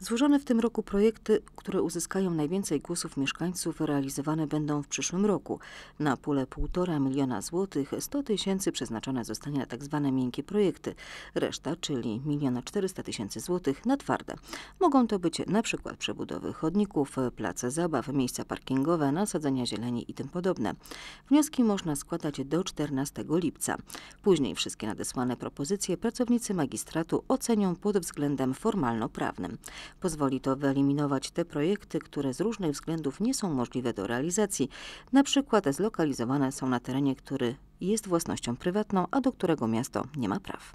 Złożone w tym roku projekty, które uzyskają najwięcej głosów mieszkańców, realizowane będą w przyszłym roku. Na pulę 1,5 miliona złotych 100 tysięcy przeznaczone zostanie na tzw. Tak miękkie projekty. Reszta, czyli 1 400 tysięcy złotych na twarde. Mogą to być np. przebudowy chodników, place zabaw, miejsca parkingowe, nasadzenia zieleni i tym podobne. Wnioski można składać do 14 lipca. Później wszystkie nadesłane propozycje pracownicy magistratu ocenią pod względem formalno-prawnym. Pozwoli to wyeliminować te projekty, które z różnych względów nie są możliwe do realizacji, na przykład zlokalizowane są na terenie, który jest własnością prywatną, a do którego miasto nie ma praw.